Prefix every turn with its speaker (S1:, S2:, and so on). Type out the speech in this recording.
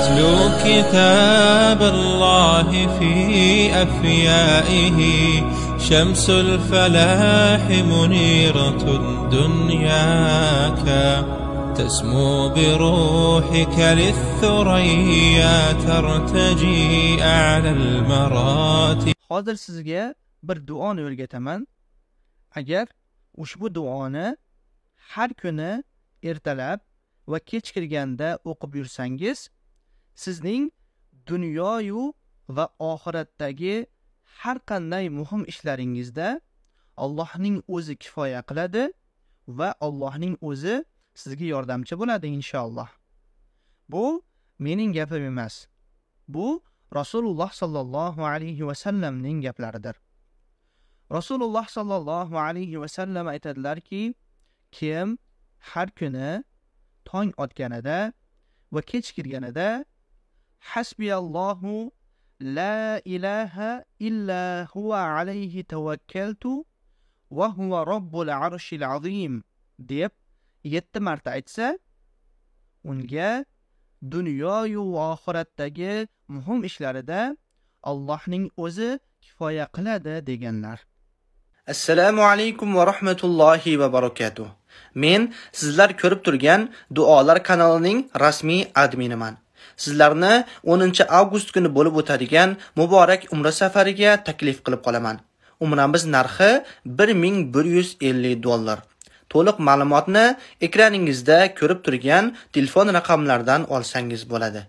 S1: أتلو كتاب الله في أفيائه شمس الفلاح منيرة دنياك تسمو بروحك للثريا ترتجي أعلى المراتب
S2: حاضر sizga bir duoni o'rgataman agar ushbu duoni har kuni ertalab va kech kirganda o'qib yursangiz sizning dunyoyu va oxiratdagi har qanday muhim ishlaringizda allohning o'zi kifoya qiladi va allohning o'zi sizga yordamchi bo'ladi inshaalloh bu mening gapim emas bu rasululloh sollallohu alayhi vasallamning gaplaridir rasululloh sollallohu alayhi vasallam aytadilarki kim har kuni tong otganida va kech kirganida hasbiyallohu la ilaha illa huva alayhi tavakkaltu va huva robbul arshil azim deb yetti marta aytsa unga dunyoyu oxiratdagi muhim ishlarida allohning o'zi kifoya qiladi deganlar assalomu alaykum va rahmatullohi va barakatuh men sizlar ko'rib turgan duolar kanalining rasmiy adminiman Sizlarni 10-avgust kuni bo'lib o'tadigan muborak umra safariga taklif qilib qolaman. Umramiz narxi 1150 dollar. To'liq ma'lumotni ekraningizda ko'rib turgan telefon raqamlaridan olsangiz bo'ladi.